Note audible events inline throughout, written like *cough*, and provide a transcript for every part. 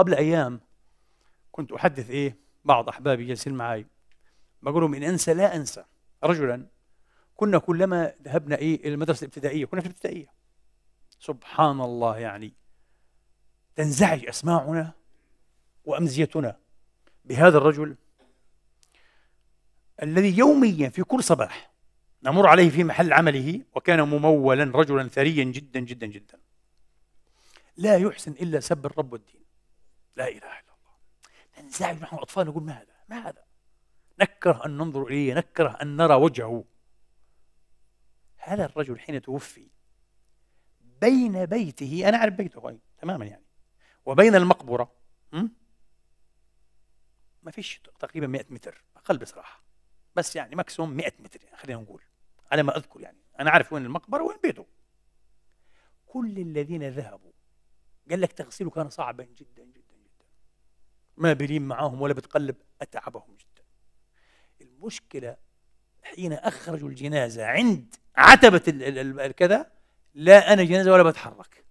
قبل أيام كنت أحدث إيه بعض أحبابي جالسين معي بقول لهم إن أنسى لا أنسى رجلا كنا كلما ذهبنا إيه إلى المدرسة الابتدائية كنا في الابتدائية سبحان الله يعني تنزعج أسماعنا وأمزيتنا بهذا الرجل الذي يوميا في كل صباح نمر عليه في محل عمله وكان ممولا رجلا ثريا جدا جدا جدا لا يحسن إلا سب الرب والدين لا اله الا الله ننزعج نحن اطفال نقول ما هذا ما هذا نكره ان ننظر اليه نكره ان نرى وجهه هذا الرجل حين توفي بين بيته انا اعرف بيته أي. طيب، تماما يعني وبين المقبره م? ما فيش تقريبا 100 متر اقل بصراحه بس يعني ماكسيموم 100 متر يعني خلينا نقول على ما اذكر يعني انا عارف وين المقبره وين بيته كل الذين ذهبوا قال لك تغسيله كان صعبا جدا جدا ما بلين معاهم ولا بتقلب أتعبهم جدا المشكلة حين أخرجوا الجنازة عند عتبة الكذا لا أنا جنازة ولا بتحرك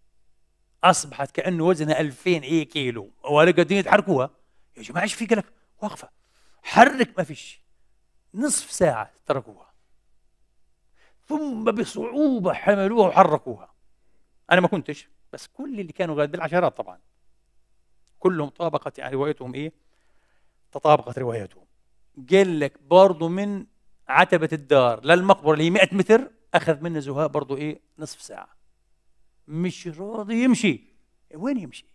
أصبحت كأنه وزنها 2000 أي كيلو ولا قادرين يتحركوها يا جماعة إيش في قلق واقفة حرك ما فيش نصف ساعة تركوها ثم بصعوبة حملوها وحركوها أنا ما كنتش بس كل اللي كانوا بالعشرات طبعاً كلهم طابقت يعني روايتهم ايه؟ تطابقت روايتهم قال لك برضه من عتبة الدار للمقبرة اللي هي 100 متر أخذ منه زهاء برضه إيه نصف ساعة مش راضي يمشي وين يمشي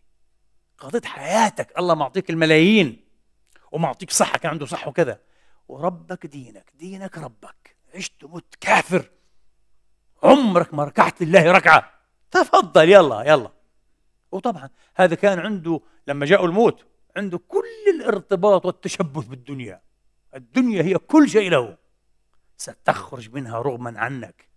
قضيت حياتك الله معطيك الملايين ومعطيك صحة كان عنده صح وكذا وربك دينك دينك ربك عشت ومت كافر عمرك ما ركعت لله ركعة تفضل يلا يلا وطبعا هذا كان عنده لما جاءه الموت عنده كل الارتباط والتشبث بالدنيا الدنيا هي كل شيء له ستخرج منها رغما عنك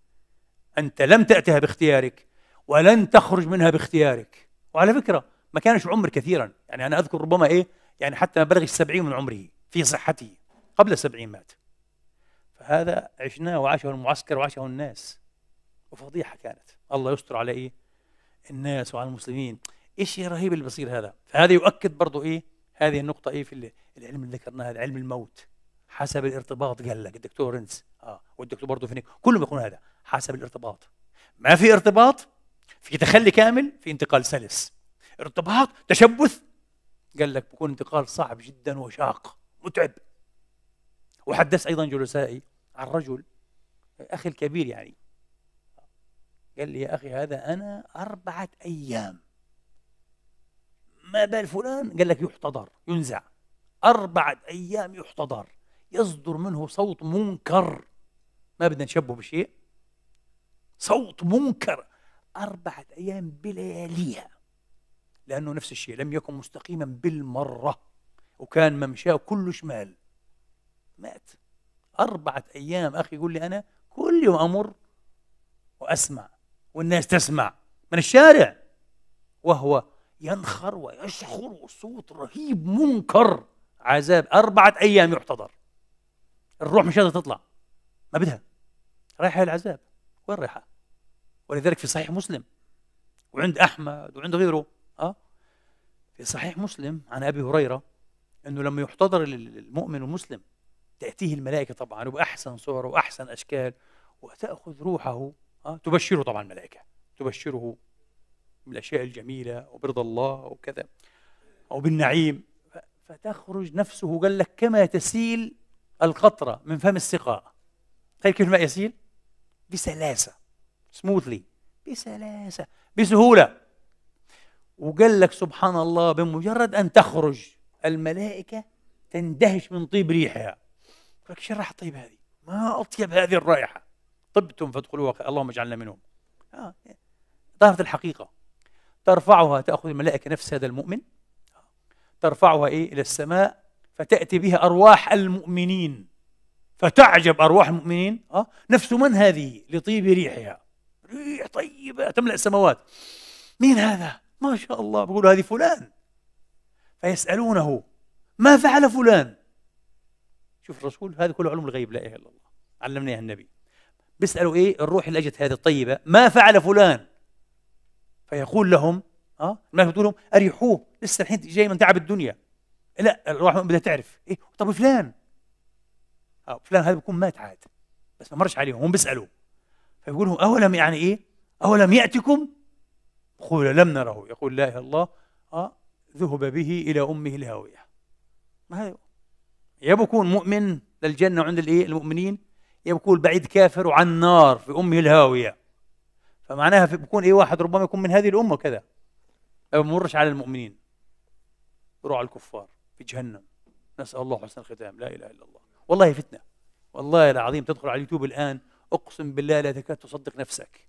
أنت لم تأتها باختيارك ولن تخرج منها باختيارك وعلى فكرة ما كانش عمر كثيرا يعني أنا أذكر ربما إيه يعني حتى ما بلغش السبعين من عمره في صحته قبل السبعين مات فهذا عشناه وعاشه المعسكر وعاشه الناس وفضيحة كانت الله يستر على إيه الناس وعلى المسلمين ايش شيء رهيب اللي بصير هذا فهذا يؤكد برضه ايه هذه النقطه ايه في العلم اللي ذكرناه هذا علم الموت حسب الارتباط قال لك الدكتور رنس اه والدكتور برضه فينيك كلهم بيقولوا هذا حسب الارتباط ما في ارتباط في تخلي كامل في انتقال سلس ارتباط تشبث قال لك بكون انتقال صعب جدا وشاق متعب وحدث ايضا جلسائي عن رجل اخي الكبير يعني قال لي يا أخي هذا أنا أربعة أيام ما بال فلان قال لك يحتضر ينزع أربعة أيام يحتضر يصدر منه صوت منكر ما بدنا نشبه بشيء صوت منكر أربعة أيام بلياليها لأنه نفس الشيء لم يكن مستقيما بالمرة وكان ممشاه كله شمال مات أربعة أيام أخي يقول لي أنا كل يوم أمر وأسمع والناس تسمع من الشارع وهو ينخر ويشخر وصوت رهيب منكر عذاب أربعة أيام يحتضر الروح مش قادرة تطلع ما بدها رايحة العذاب وين رايحة ولذلك في صحيح مسلم وعند أحمد وعند غيره أه؟ في صحيح مسلم عن أبي هريرة أنه لما يحتضر المؤمن المسلم تأتيه الملائكة طبعا وبأحسن صور وأحسن أشكال وتأخذ روحه أه؟ تبشره طبعا الملائكة تبشره بالأشياء الجميلة وبرضا الله وكذا أو بالنعيم فتخرج نفسه قال لك كما تسيل القطرة من فم السقاء تخيل كيف الماء يسيل بسلاسة سموثلي بسلاسة بسهولة وقال لك سبحان الله بمجرد أن تخرج الملائكة تندهش من طيب ريحها لك شو الريحة الطيبة هذه؟ ما أطيب هذه الرائحة طبتم فادخلوها اللهم اجعلنا منهم آه. ظهرت الحقيقة ترفعها تأخذ الملائكة نفس هذا المؤمن ترفعها إيه إلى السماء فتأتي بها أرواح المؤمنين فتعجب أرواح المؤمنين أه؟ نفس من هذه لطيب ريحها ريح طيبة تملأ السماوات مين هذا؟ ما شاء الله بقول هذه فلان فيسألونه ما فعل فلان شوف الرسول هذه كل علوم الغيب لا إله إلا الله علمنا النبي بيسألوا إيه الروح اللي أجت هذه الطيبة ما فعل فلان فيقول لهم اه ما بتقول لهم اريحوه لسه الحين جاي من تعب الدنيا لا الروح بدها تعرف إيه طب فلان أو آه، فلان هذا بيكون مات عاد بس ما مرش عليهم هم بيسألوا فيقول لهم أولم يعني إيه أولم يأتكم يقول لم نره يقول لا إله الله آه ذهب به إلى أمه الهاوية ما هذا يا بكون مؤمن للجنة عند الإيه المؤمنين يقول بعيد كافر وعن نار في أمه الهاوية فمعناها في بكون اي واحد ربما يكون من هذه الأمة كذا ما بمرش على المؤمنين يروح على الكفار في جهنم نسأل الله حسن الختام لا إله إلا الله والله فتنة والله العظيم تدخل على اليوتيوب الآن أقسم بالله لا تكاد تصدق نفسك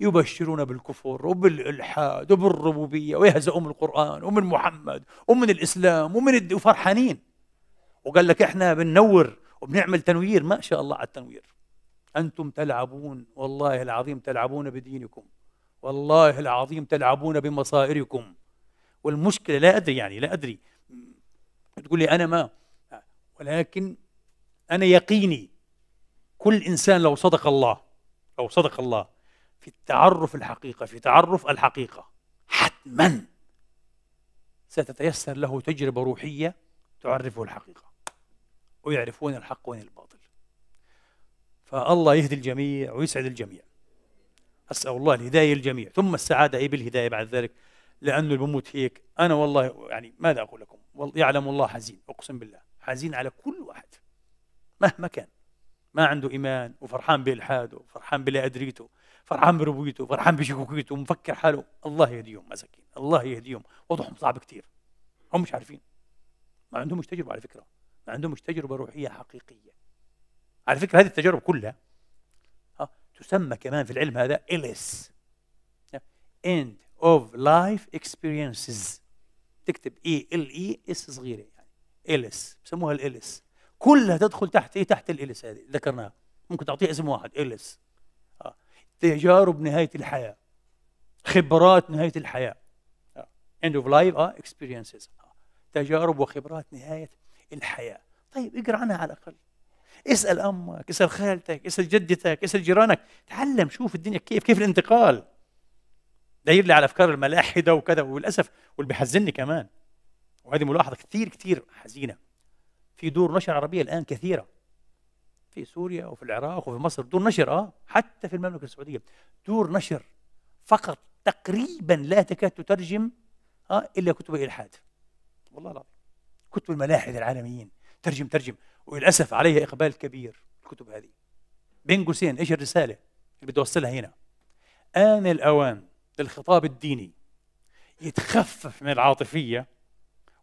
يبشرون بالكفر وبالإلحاد وبالربوبية ويهزؤون القرآن ومن محمد ومن الإسلام ومن الد... وفرحانين وقال لك إحنا بننور وبنعمل تنوير ما شاء الله على التنوير أنتم تلعبون والله العظيم تلعبون بدينكم والله العظيم تلعبون بمصائركم والمشكلة لا أدري يعني لا أدري تقول لي أنا ما ولكن أنا يقيني كل إنسان لو صدق الله لو صدق الله في التعرف الحقيقة في تعرف الحقيقة حتما ستتيسر له تجربة روحية تعرفه الحقيقة ويعرفون الحق وين الباطل فالله يهدي الجميع ويسعد الجميع أسأل الله الهداية للجميع ثم السعادة هي بالهداية بعد ذلك لأنه بموت هيك أنا والله يعني ماذا أقول لكم يعلم الله حزين أقسم بالله حزين على كل واحد مهما كان ما عنده إيمان وفرحان بإلحاده فرحان بلا أدريته فرحان بربويته فرحان بشكوكيته ومفكر حاله الله يهديهم مساكين الله يهديهم وضعهم صعب كثير هم مش عارفين ما عندهم تجربة على فكرة ما عندهمش تجربه روحيه حقيقيه على فكره هذه التجارب كلها ها آه، تسمى كمان في العلم هذا إليس end of life experiences تكتب اي ال اي اس صغيره يعني اليس بسموها الاليس كلها تدخل تحت ايه تحت الاليس هذه ذكرناها ممكن تعطيها اسم واحد اليس اه تجارب نهايه الحياه خبرات نهايه الحياه اند اوف لايف اه اكسبيرينسز آه، آه، تجارب وخبرات نهايه الحياة طيب اقرأ عنها على الأقل اسأل أمك اسأل خالتك اسأل جدتك اسأل جيرانك تعلم شوف الدنيا كيف كيف الانتقال داير لي على أفكار الملاحدة وكذا وللأسف واللي بيحزني كمان وهذه ملاحظة كثير كثير حزينة في دور نشر عربية الآن كثيرة في سوريا وفي العراق وفي مصر دور نشر اه حتى في المملكة السعودية دور نشر فقط تقريبا لا تكاد تترجم اه الا كتب الالحاد والله العظيم كتب الملاحد العالميين ترجم ترجم وللاسف عليها اقبال كبير الكتب هذه بين قوسين ايش الرساله اللي بدي اوصلها هنا آن الأوان للخطاب الديني يتخفف من العاطفية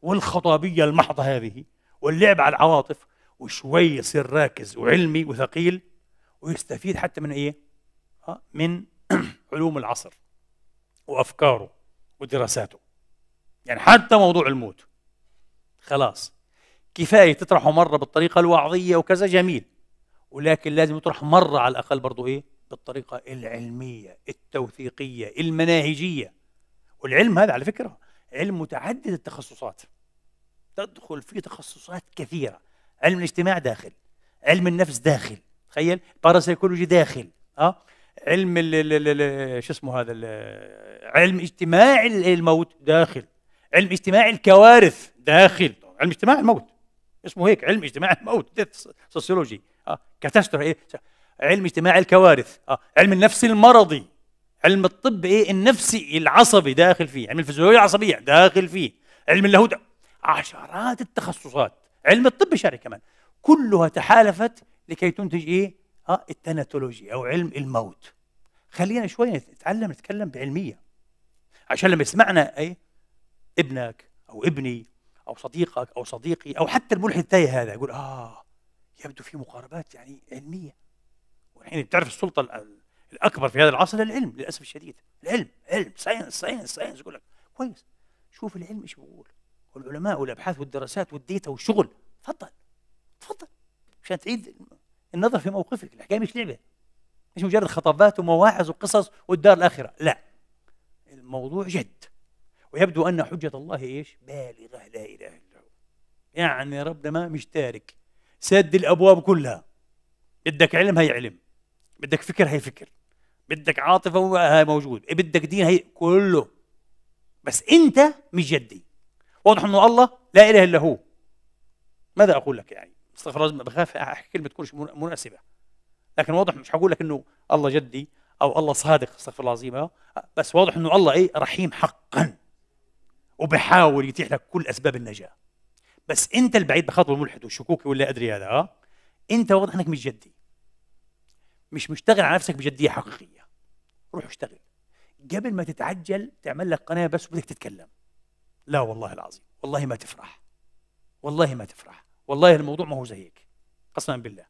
والخطابية المحضة هذه واللعب على العواطف وشوي يصير راكز وعلمي وثقيل ويستفيد حتى من إيه؟ آه، من *clears throat* علوم العصر وأفكاره ودراساته يعني حتى موضوع الموت خلاص كفايه تطرحه مره بالطريقه الوعظيه وكذا جميل ولكن لازم يطرح مره على الاقل برضه ايه بالطريقه العلميه التوثيقيه المناهجيه والعلم هذا على فكره علم متعدد التخصصات تدخل فيه تخصصات كثيره علم الاجتماع داخل علم النفس داخل تخيل باراسيكولوجي داخل اه علم شو اسمه هذا علم اجتماع الموت داخل علم اجتماع الكوارث داخل علم اجتماع الموت اسمه هيك علم اجتماع *laughs* الموت ديث سوسيولوجي اه كاتاستروفي إيه، علم اجتماع الكوارث اه علم النفس المرضي علم الطب ايه النفسي العصبي داخل فيه علم الفسيولوجيا العصبيه داخل فيه علم اللاهوت عشرات التخصصات علم الطب الشرعي كمان كلها تحالفت لكي تنتج ايه اه التناتولوجي او علم الموت خلينا شوي نتعلم نتكلم بعلميه عشان لما يسمعنا ايه ابنك او ابني او صديقك او صديقي او حتى الملحد التايه هذا يقول اه يبدو في مقاربات يعني علميه والحين تعرف السلطه الاكبر في هذا العصر العلم للاسف الشديد العلم علم ساينس ساينس ساينس يقول لك كويس شوف العلم ايش بيقول والعلماء والابحاث والدراسات والديتا والشغل تفضل تفضل عشان تعيد النظر في موقفك الحكايه مش لعبه مش مجرد خطابات ومواعظ وقصص والدار الاخره لا الموضوع جد ويبدو أن حجة الله إيش بالغة لا إله إلا هو يعني ربنا ما مش تارك سد الأبواب كلها بدك علم هي علم بدك فكر هي فكر بدك عاطفة هي موجود بدك دين هي كله بس أنت مش جدي واضح أنه الله لا إله إلا هو ماذا أقول لك يعني استغفر الله بخاف أحكي كلمة تكونش مناسبة لكن واضح مش هقول لك أنه الله جدي أو الله صادق استغفر الله العظيم بس واضح أنه الله إيه رحيم حقاً وبحاول يتيح لك كل اسباب النجاه بس انت البعيد بخاطر الملحد وشكوكي ولا ادري هذا اه انت واضح انك مش جدي مش مشتغل على نفسك بجديه حقيقيه روح اشتغل قبل ما تتعجل تعمل لك قناه بس وبدك تتكلم لا والله العظيم والله ما تفرح والله ما تفرح والله الموضوع ما هو زي هيك قسما بالله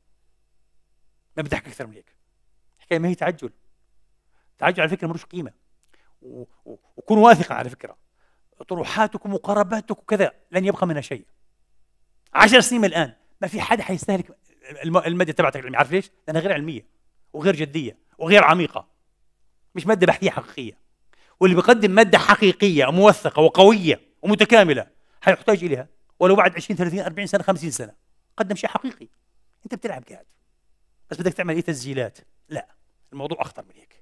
ما بدي احكي اكثر من هيك الحكايه ما هي تعجل تعجل على فكره ملوش قيمه و... و... وكون واثقا على فكره طروحاتك وقراباتكم وكذا لن يبقى منها شيء عشر سنين من الآن ما في حد حيستهلك المادة تبعتك العلمية عارف ليش؟ لأنها غير علمية وغير جدية وغير عميقة مش مادة بحثية حقيقية واللي بيقدم مادة حقيقية موثقة وقوية ومتكاملة حيحتاج إليها ولو بعد 20 30 40 سنة 50 سنة قدم شيء حقيقي أنت بتلعب قاعد بس بدك تعمل إيه تسجيلات لا الموضوع أخطر من هيك